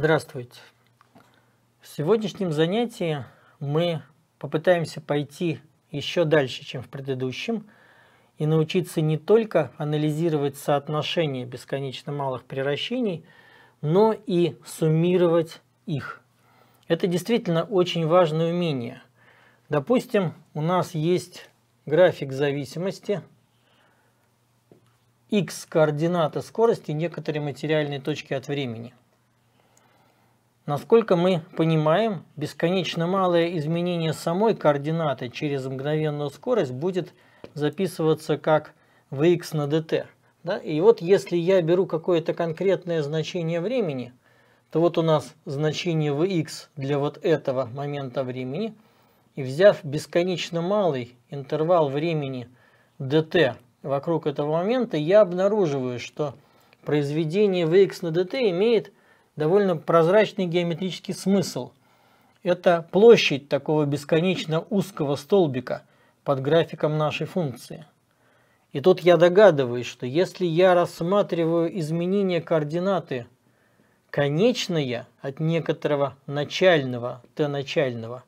Здравствуйте! В сегодняшнем занятии мы попытаемся пойти еще дальше, чем в предыдущем, и научиться не только анализировать соотношение бесконечно малых превращений, но и суммировать их. Это действительно очень важное умение. Допустим, у нас есть график зависимости, x координата скорости некоторой материальной точки от времени – Насколько мы понимаем, бесконечно малое изменение самой координаты через мгновенную скорость будет записываться как vx на dt. Да? И вот если я беру какое-то конкретное значение времени, то вот у нас значение vx для вот этого момента времени, и взяв бесконечно малый интервал времени dt вокруг этого момента, я обнаруживаю, что произведение vx на dt имеет довольно прозрачный геометрический смысл. Это площадь такого бесконечно узкого столбика под графиком нашей функции. И тут я догадываюсь, что если я рассматриваю изменение координаты конечная от некоторого начального t начального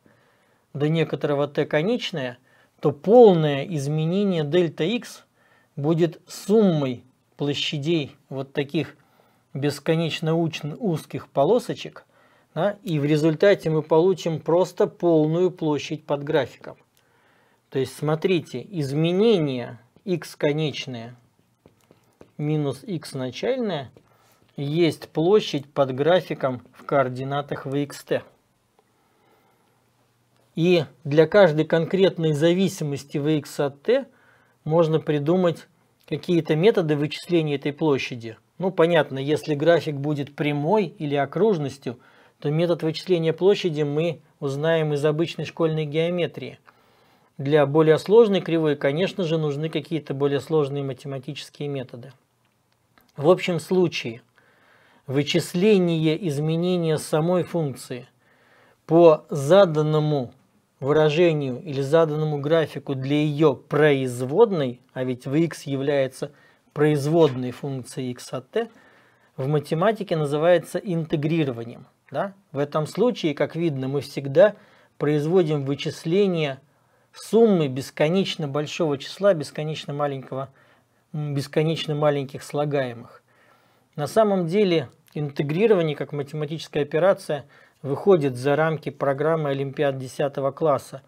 до некоторого t конечное то полное изменение дельта x будет суммой площадей вот таких бесконечно узких полосочек, да, и в результате мы получим просто полную площадь под графиком. То есть смотрите, изменение x конечное минус x начальное есть площадь под графиком в координатах в vxt. И для каждой конкретной зависимости в x от t можно придумать какие-то методы вычисления этой площади – ну, понятно, если график будет прямой или окружностью, то метод вычисления площади мы узнаем из обычной школьной геометрии. Для более сложной кривой, конечно же, нужны какие-то более сложные математические методы. В общем случае, вычисление изменения самой функции по заданному выражению или заданному графику для ее производной, а ведь в x является – производной функции x от t в математике называется интегрированием. Да? В этом случае, как видно, мы всегда производим вычисление суммы бесконечно большого числа, бесконечно маленького, бесконечно маленьких слагаемых. На самом деле интегрирование как математическая операция выходит за рамки программы Олимпиад 10 класса,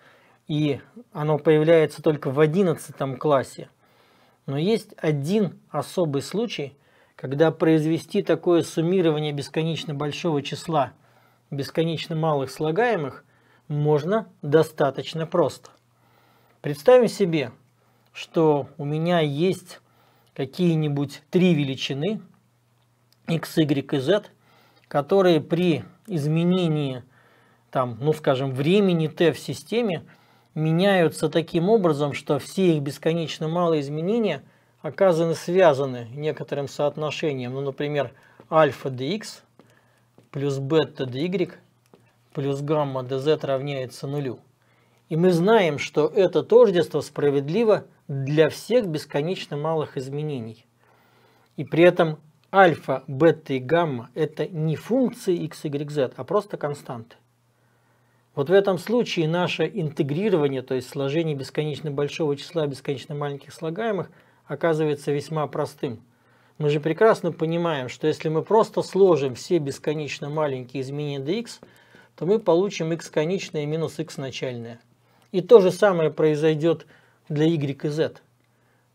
и оно появляется только в 11 классе – но есть один особый случай, когда произвести такое суммирование бесконечно большого числа бесконечно малых слагаемых можно достаточно просто. Представим себе, что у меня есть какие-нибудь три величины x, y и z, которые при изменении, там, ну скажем, времени t в системе – меняются таким образом, что все их бесконечно малые изменения оказаны связаны некоторым соотношением. Ну, например, альфа dx плюс бета dy плюс гамма dz равняется нулю. И мы знаем, что это тождество справедливо для всех бесконечно малых изменений. И при этом альфа, бета и гамма – это не функции x, y, z, а просто константы. Вот в этом случае наше интегрирование, то есть сложение бесконечно большого числа бесконечно маленьких слагаемых, оказывается весьма простым. Мы же прекрасно понимаем, что если мы просто сложим все бесконечно маленькие изменения dx, то мы получим x конечное минус x начальное. И то же самое произойдет для y и z.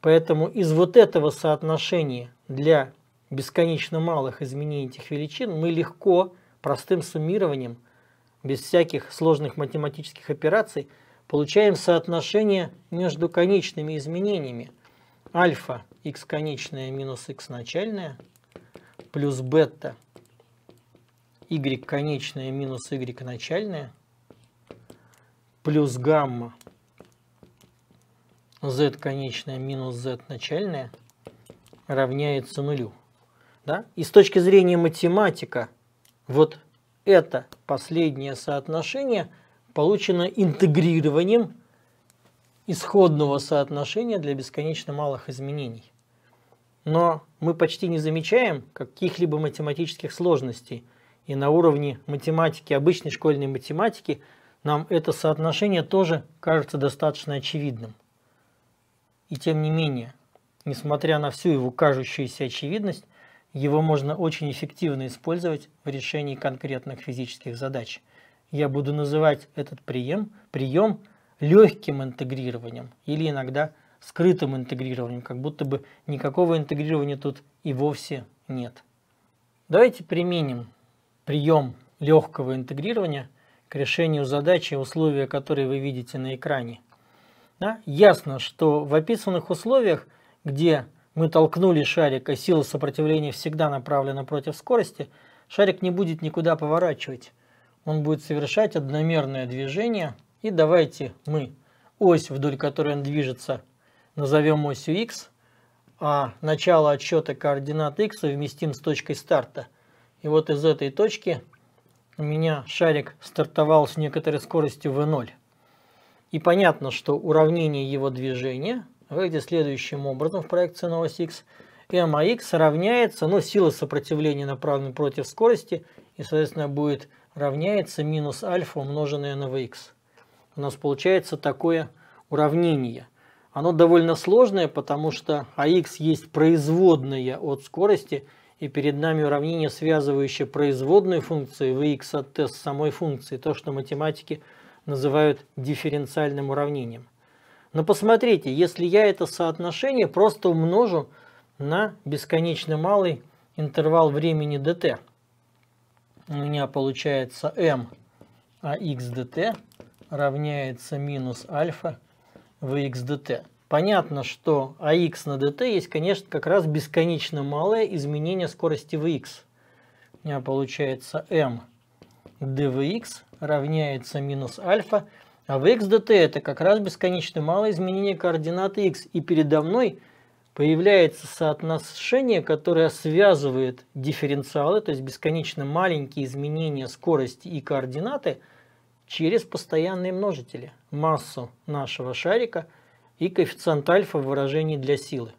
Поэтому из вот этого соотношения для бесконечно малых изменений этих величин мы легко, простым суммированием – без всяких сложных математических операций, получаем соотношение между конечными изменениями. Альфа x конечное минус x начальное плюс бета y конечное минус y начальное плюс гамма z конечное минус z начальное равняется нулю. Да? И с точки зрения математика, вот это последнее соотношение получено интегрированием исходного соотношения для бесконечно малых изменений. Но мы почти не замечаем каких-либо математических сложностей. И на уровне математики, обычной школьной математики, нам это соотношение тоже кажется достаточно очевидным. И тем не менее, несмотря на всю его кажущуюся очевидность, его можно очень эффективно использовать в решении конкретных физических задач. Я буду называть этот прием, прием легким интегрированием или иногда скрытым интегрированием, как будто бы никакого интегрирования тут и вовсе нет. Давайте применим прием легкого интегрирования к решению задачи, условия которые вы видите на экране. Да? Ясно, что в описанных условиях, где мы толкнули шарик, а сила сопротивления всегда направлена против скорости, шарик не будет никуда поворачивать. Он будет совершать одномерное движение. И давайте мы ось, вдоль которой он движется, назовем осью x, а начало отсчета координат x совместим с точкой старта. И вот из этой точки у меня шарик стартовал с некоторой скоростью v0. И понятно, что уравнение его движения – выглядит следующим образом в проекции на ось x. Max равняется, ну, сила сопротивления направлена против скорости, и, соответственно, будет равняется минус альфа, умноженное на Vx. У нас получается такое уравнение. Оно довольно сложное, потому что AX есть производная от скорости, и перед нами уравнение, связывающее производную функции Vx от t с самой функцией, то, что математики называют дифференциальным уравнением. Но посмотрите, если я это соотношение просто умножу на бесконечно малый интервал времени dt, у меня получается m а x dt равняется минус альфа в x dt. Понятно, что ax а на dt есть, конечно, как раз бесконечно малое изменение скорости vx. У меня получается m dvx равняется минус альфа а в xdt это как раз бесконечно малое изменение координаты x. И передо мной появляется соотношение, которое связывает дифференциалы, то есть бесконечно маленькие изменения скорости и координаты, через постоянные множители, массу нашего шарика и коэффициент альфа в выражении для силы.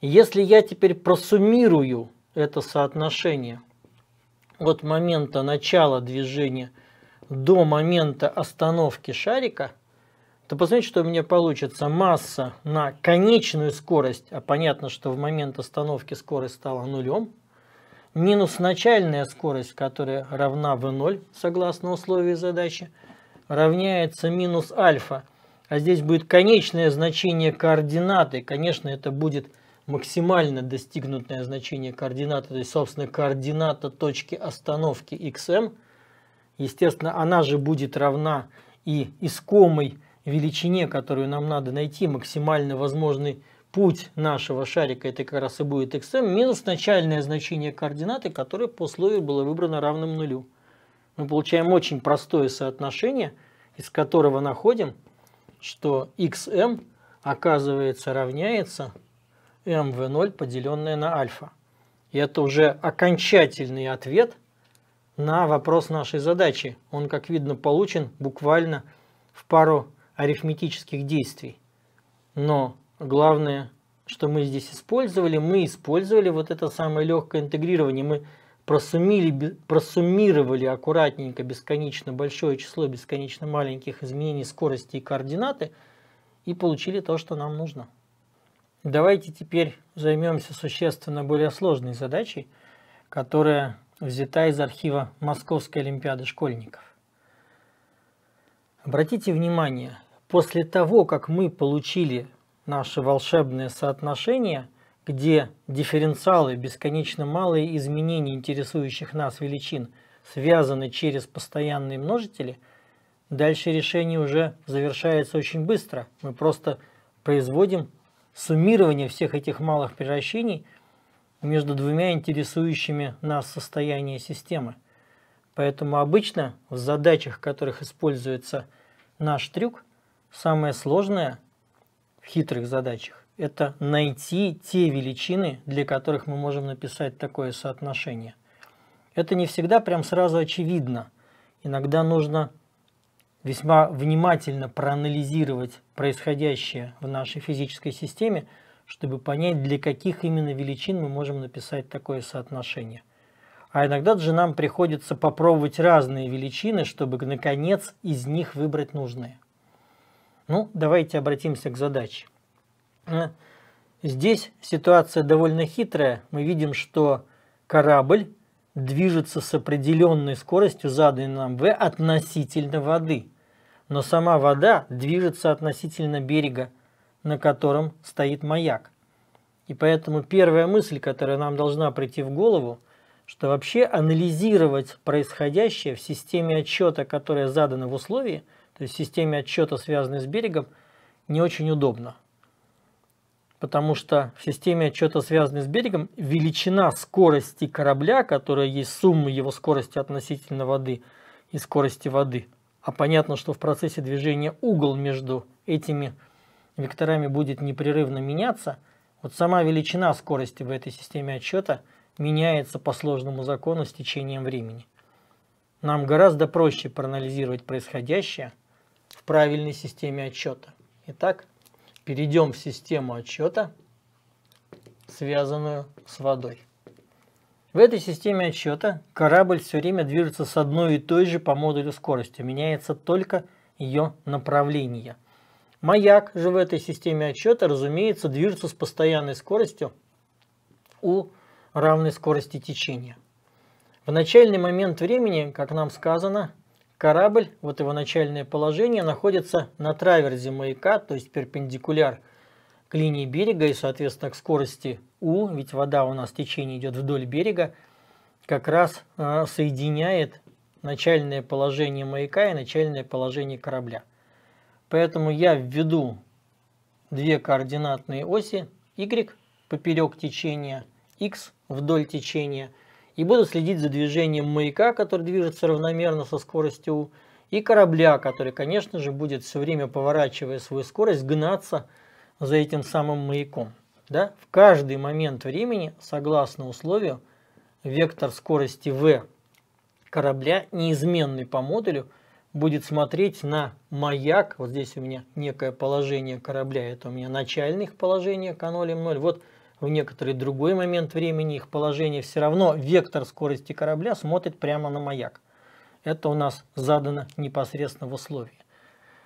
Если я теперь просуммирую это соотношение от момента начала движения – до момента остановки шарика, то посмотрите, что у меня получится. Масса на конечную скорость, а понятно, что в момент остановки скорость стала нулем, минус начальная скорость, которая равна v0, согласно условию задачи, равняется минус альфа. А здесь будет конечное значение координаты. Конечно, это будет максимально достигнутое значение координаты, то есть, собственно, координата точки остановки xm эм. – Естественно, она же будет равна и искомой величине, которую нам надо найти, максимально возможный путь нашего шарика, это как раз и будет xm, минус начальное значение координаты, которое по условию было выбрано равным нулю. Мы получаем очень простое соотношение, из которого находим, что xm оказывается равняется mv0 поделенное на альфа. И это уже окончательный ответ – на вопрос нашей задачи. Он, как видно, получен буквально в пару арифметических действий. Но главное, что мы здесь использовали, мы использовали вот это самое легкое интегрирование. Мы просуммили, просуммировали аккуратненько бесконечно большое число бесконечно маленьких изменений скорости и координаты и получили то, что нам нужно. Давайте теперь займемся существенно более сложной задачей, которая взята из архива Московской Олимпиады школьников. Обратите внимание, после того, как мы получили наше волшебное соотношение, где дифференциалы бесконечно малые изменений интересующих нас величин связаны через постоянные множители, дальше решение уже завершается очень быстро. Мы просто производим суммирование всех этих малых превращений – между двумя интересующими нас состояниями системы. Поэтому обычно в задачах, в которых используется наш трюк, самое сложное в хитрых задачах – это найти те величины, для которых мы можем написать такое соотношение. Это не всегда прям сразу очевидно. Иногда нужно весьма внимательно проанализировать происходящее в нашей физической системе – чтобы понять, для каких именно величин мы можем написать такое соотношение. А иногда же нам приходится попробовать разные величины, чтобы, наконец, из них выбрать нужные. Ну, давайте обратимся к задаче. Э, здесь ситуация довольно хитрая. Мы видим, что корабль движется с определенной скоростью, заданной нам V, относительно воды. Но сама вода движется относительно берега на котором стоит маяк. И поэтому первая мысль, которая нам должна прийти в голову, что вообще анализировать происходящее в системе отчета, которая задана в условии, то есть в системе отчета, связанной с берегом, не очень удобно. Потому что в системе отчета, связанной с берегом, величина скорости корабля, которая есть сумма его скорости относительно воды и скорости воды. А понятно, что в процессе движения угол между этими векторами будет непрерывно меняться, вот сама величина скорости в этой системе отсчета меняется по сложному закону с течением времени. Нам гораздо проще проанализировать происходящее в правильной системе отсчета. Итак, перейдем в систему отсчета, связанную с водой. В этой системе отсчета корабль все время движется с одной и той же по модулю скоростью, меняется только ее направление – Маяк же в этой системе отчета, разумеется, движется с постоянной скоростью у равной скорости течения. В начальный момент времени, как нам сказано, корабль, вот его начальное положение, находится на траверзе маяка, то есть перпендикуляр к линии берега и, соответственно, к скорости U, ведь вода у нас течение идет вдоль берега, как раз э, соединяет начальное положение маяка и начальное положение корабля. Поэтому я введу две координатные оси y поперек течения, x вдоль течения. И буду следить за движением маяка, который движется равномерно со скоростью u, и корабля, который, конечно же, будет все время, поворачивая свою скорость, гнаться за этим самым маяком. Да? В каждый момент времени, согласно условию, вектор скорости v корабля неизменный по модулю – будет смотреть на маяк. Вот здесь у меня некое положение корабля. Это у меня начальное их положение канолем 0. Вот в некоторый другой момент времени их положение все равно вектор скорости корабля смотрит прямо на маяк. Это у нас задано непосредственно в условии.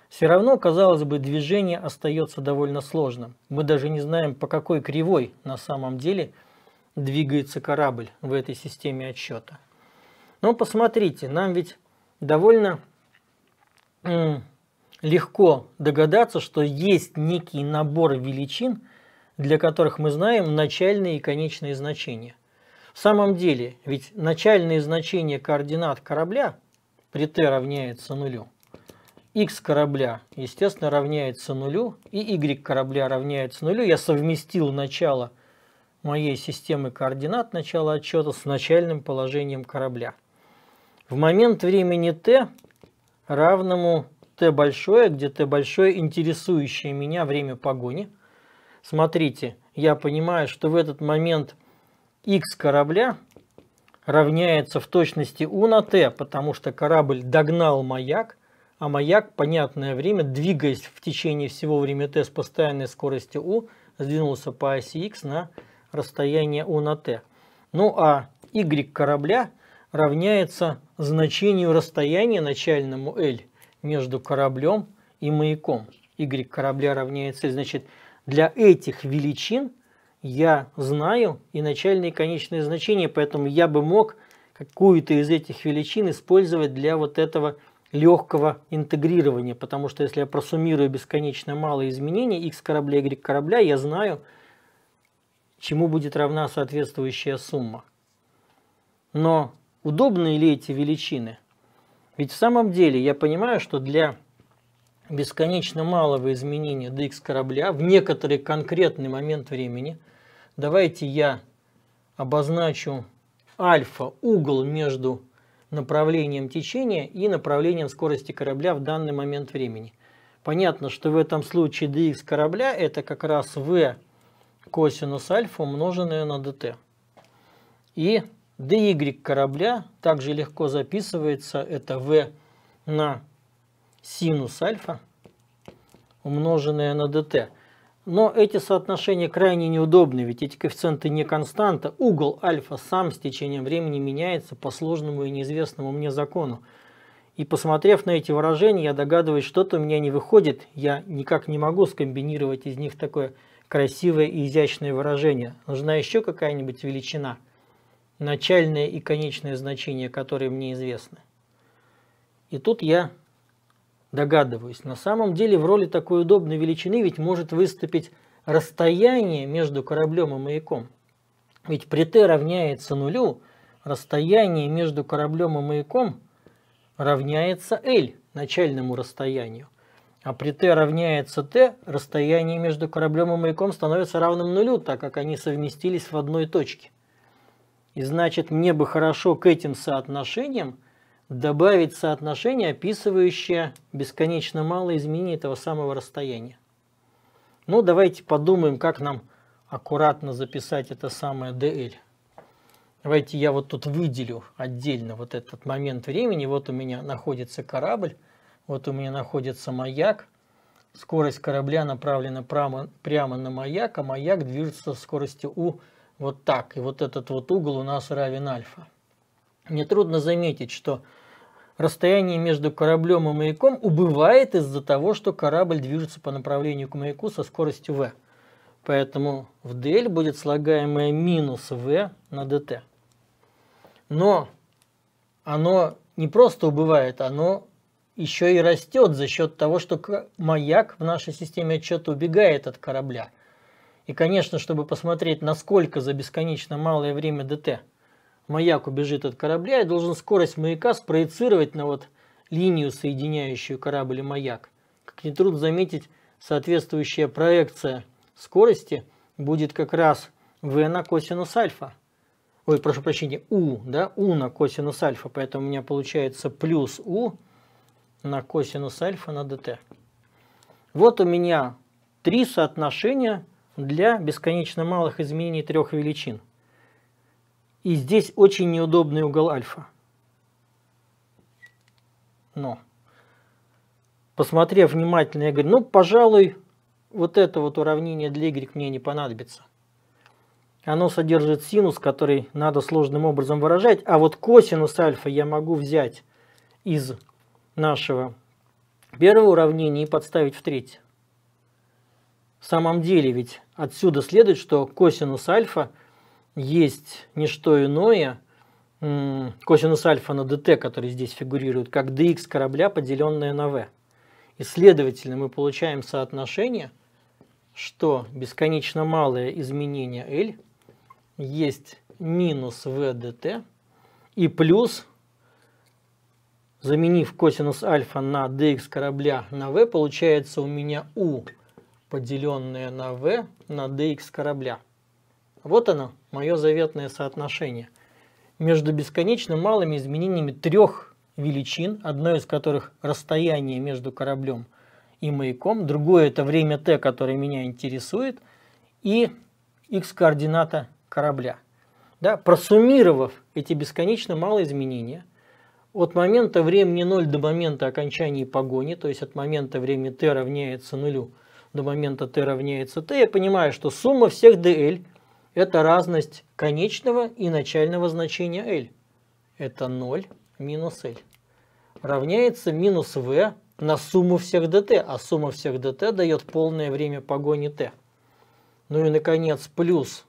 Все равно, казалось бы, движение остается довольно сложным. Мы даже не знаем, по какой кривой на самом деле двигается корабль в этой системе отсчета. Но посмотрите, нам ведь довольно легко догадаться, что есть некий набор величин, для которых мы знаем начальные и конечные значения. В самом деле, ведь начальные значения координат корабля при t равняется нулю, x корабля, естественно, равняется нулю, и y корабля равняется нулю. Я совместил начало моей системы координат, начало отчета с начальным положением корабля. В момент времени t равному t большое, где t большое интересующее меня время погони. Смотрите, я понимаю, что в этот момент x корабля равняется в точности u на t, потому что корабль догнал маяк, а маяк, понятное время, двигаясь в течение всего времени t с постоянной скоростью u, сдвинулся по оси x на расстояние у на t. Ну а y корабля равняется значению расстояния начальному L между кораблем и маяком. Y корабля равняется L. Значит, для этих величин я знаю и начальные и конечные значения, поэтому я бы мог какую-то из этих величин использовать для вот этого легкого интегрирования, потому что если я просуммирую бесконечно малые изменения x корабля, y корабля, я знаю, чему будет равна соответствующая сумма. Но удобны ли эти величины. Ведь в самом деле я понимаю, что для бесконечно малого изменения DX корабля в некоторый конкретный момент времени, давайте я обозначу альфа, угол между направлением течения и направлением скорости корабля в данный момент времени. Понятно, что в этом случае dx корабля это как раз v косинус альфа умноженное на dt. И dy корабля также легко записывается, это v на синус альфа, умноженное на dt. Но эти соотношения крайне неудобны, ведь эти коэффициенты не константа. Угол альфа сам с течением времени меняется по сложному и неизвестному мне закону. И посмотрев на эти выражения, я догадываюсь, что-то у меня не выходит. Я никак не могу скомбинировать из них такое красивое и изящное выражение. Нужна еще какая-нибудь величина – начальное и конечное значение, которые мне известны. И тут я догадываюсь, на самом деле в роли такой удобной величины ведь может выступить расстояние между кораблем и маяком. Ведь при t равняется нулю, расстояние между кораблем и маяком равняется L, начальному расстоянию. А при t равняется t, расстояние между кораблем и маяком становится равным нулю, так как они совместились в одной точке. И значит, мне бы хорошо к этим соотношениям добавить соотношение, описывающее бесконечно мало изменений этого самого расстояния. Ну, давайте подумаем, как нам аккуратно записать это самое DL. Давайте я вот тут выделю отдельно вот этот момент времени. Вот у меня находится корабль, вот у меня находится маяк. Скорость корабля направлена прямо, прямо на маяк, а маяк движется со скоростью U вот так. И вот этот вот угол у нас равен альфа. трудно заметить, что расстояние между кораблем и маяком убывает из-за того, что корабль движется по направлению к маяку со скоростью v. Поэтому в dl будет слагаемое минус v на dt. Но оно не просто убывает, оно еще и растет за счет того, что маяк в нашей системе отчета убегает от корабля – и, конечно, чтобы посмотреть, насколько за бесконечно малое время ДТ маяк убежит от корабля, я должен скорость маяка спроецировать на вот линию, соединяющую корабль и маяк. Как нетрудно заметить, соответствующая проекция скорости будет как раз v на косинус альфа. Ой, прошу прощения, у да, у на косинус альфа, поэтому у меня получается плюс у на косинус альфа на дт Вот у меня три соотношения для бесконечно малых изменений трех величин. И здесь очень неудобный угол альфа. Но, посмотрев внимательно, я говорю, ну, пожалуй, вот это вот уравнение для y мне не понадобится. Оно содержит синус, который надо сложным образом выражать, а вот косинус альфа я могу взять из нашего первого уравнения и подставить в третье. В самом деле ведь Отсюда следует, что косинус альфа есть не что иное, косинус альфа на dt, который здесь фигурирует, как dx корабля, поделенное на v. И, следовательно, мы получаем соотношение, что бесконечно малое изменение L есть минус v dt и плюс, заменив косинус альфа на dx корабля на v, получается у меня u поделенное на v на dx корабля. Вот оно, мое заветное соотношение между бесконечно малыми изменениями трех величин, одной из которых расстояние между кораблем и маяком, другое это время t, которое меня интересует, и x-координата корабля. Да, просуммировав эти бесконечно малые изменения, от момента времени 0 до момента окончания погони, то есть от момента времени t равняется нулю, до момента t равняется t, я понимаю, что сумма всех dl – это разность конечного и начального значения l. Это 0 минус l. Равняется минус v на сумму всех dt, а сумма всех dt дает полное время погони t. Ну и, наконец, плюс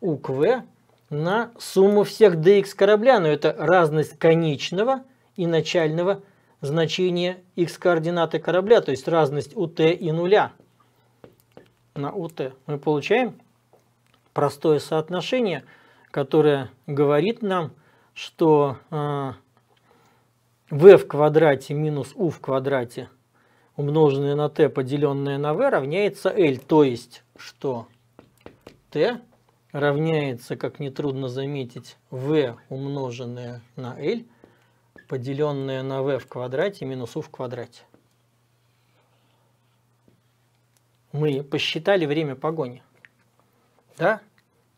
у к v на сумму всех dx корабля, но это разность конечного и начального значения x координаты корабля, то есть разность у t и нуля на УТ, мы получаем простое соотношение, которое говорит нам, что а, в в квадрате минус у в квадрате умноженное на т, поделенное на в, равняется l. То есть, что т равняется, как нетрудно заметить, в умноженное на l, поделенное на в в квадрате минус у в квадрате. мы посчитали время погони. Да?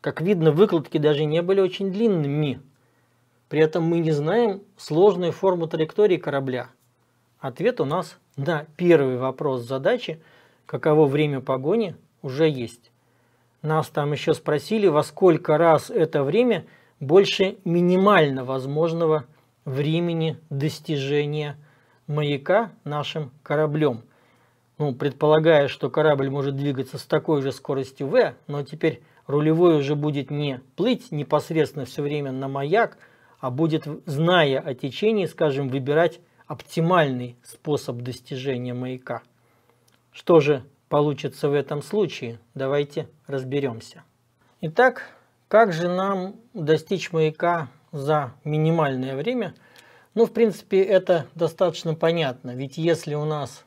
Как видно, выкладки даже не были очень длинными. При этом мы не знаем сложную форму траектории корабля. Ответ у нас на первый вопрос задачи, каково время погони, уже есть. Нас там еще спросили, во сколько раз это время больше минимально возможного времени достижения маяка нашим кораблем – ну, предполагая, что корабль может двигаться с такой же скоростью V, но теперь рулевой уже будет не плыть непосредственно все время на маяк, а будет, зная о течении, скажем, выбирать оптимальный способ достижения маяка. Что же получится в этом случае? Давайте разберемся. Итак, как же нам достичь маяка за минимальное время? Ну, в принципе, это достаточно понятно, ведь если у нас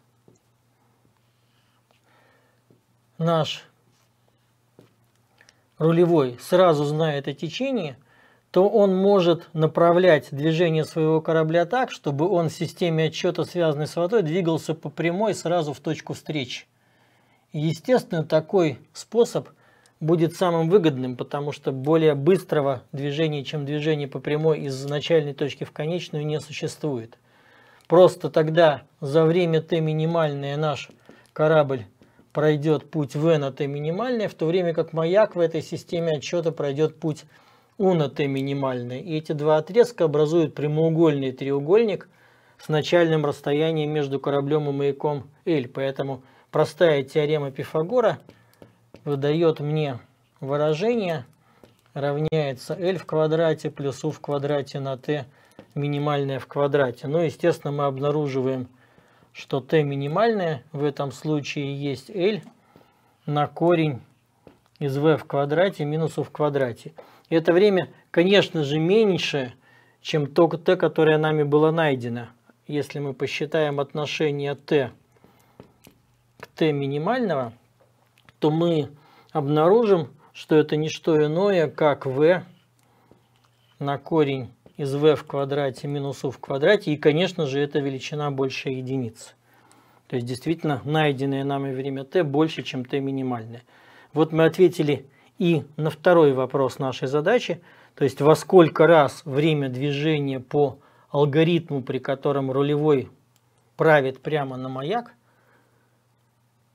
наш рулевой сразу знает о течении, то он может направлять движение своего корабля так, чтобы он в системе отчета, связанной с водой, двигался по прямой сразу в точку встречи. Естественно, такой способ будет самым выгодным, потому что более быстрого движения, чем движение по прямой из начальной точки в конечную, не существует. Просто тогда за время Т минимальное наш корабль пройдет путь в на t минимальное, в то время как маяк в этой системе отсчета пройдет путь у на t минимальное. И эти два отрезка образуют прямоугольный треугольник с начальным расстоянием между кораблем и маяком L. Поэтому простая теорема Пифагора выдает мне выражение равняется L в квадрате плюс U в квадрате на t минимальное в квадрате. Но, ну, естественно, мы обнаруживаем что t минимальное, в этом случае есть L на корень из v в квадрате минус u в квадрате. И это время, конечно же, меньше, чем то t, которое нами было найдено. Если мы посчитаем отношение t к t минимального, то мы обнаружим, что это не что иное, как v на корень из v в квадрате минус u в квадрате, и, конечно же, эта величина больше единицы. То есть, действительно, найденное нами время t больше, чем t минимальное. Вот мы ответили и на второй вопрос нашей задачи, то есть во сколько раз время движения по алгоритму, при котором рулевой правит прямо на маяк,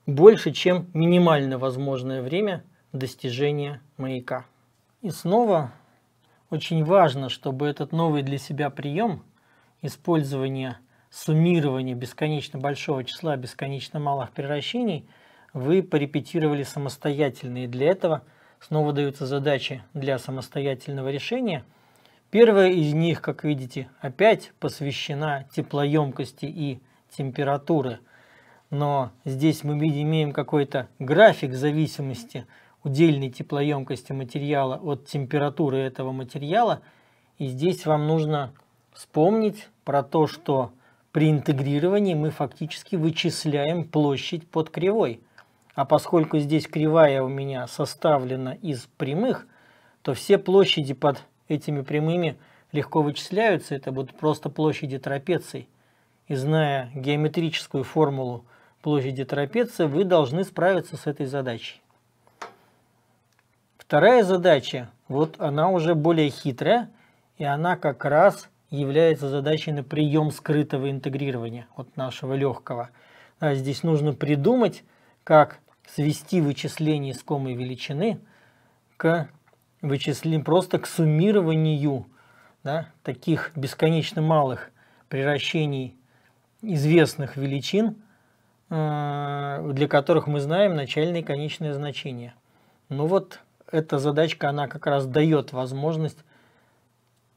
больше, чем минимально возможное время достижения маяка. И снова очень важно, чтобы этот новый для себя прием использования суммирования бесконечно большого числа бесконечно малых превращений вы порепетировали самостоятельно. И для этого снова даются задачи для самостоятельного решения. Первая из них, как видите, опять посвящена теплоемкости и температуры, Но здесь мы имеем какой-то график зависимости – удельной теплоемкости материала от температуры этого материала. И здесь вам нужно вспомнить про то, что при интегрировании мы фактически вычисляем площадь под кривой. А поскольку здесь кривая у меня составлена из прямых, то все площади под этими прямыми легко вычисляются. Это будут просто площади трапеций. И зная геометрическую формулу площади трапеции, вы должны справиться с этой задачей. Вторая задача, вот она уже более хитрая, и она как раз является задачей на прием скрытого интегрирования, от нашего легкого. А здесь нужно придумать, как свести вычисление искомой величины к вычислению просто к суммированию да, таких бесконечно малых приращений известных величин, э, для которых мы знаем начальное и конечное значения. Ну вот эта задачка, она как раз дает возможность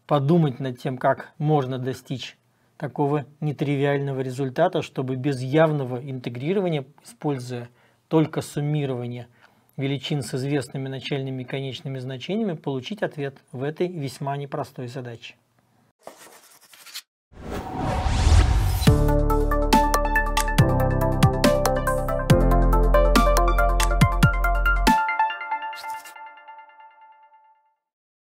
подумать над тем, как можно достичь такого нетривиального результата, чтобы без явного интегрирования, используя только суммирование величин с известными начальными и конечными значениями, получить ответ в этой весьма непростой задаче.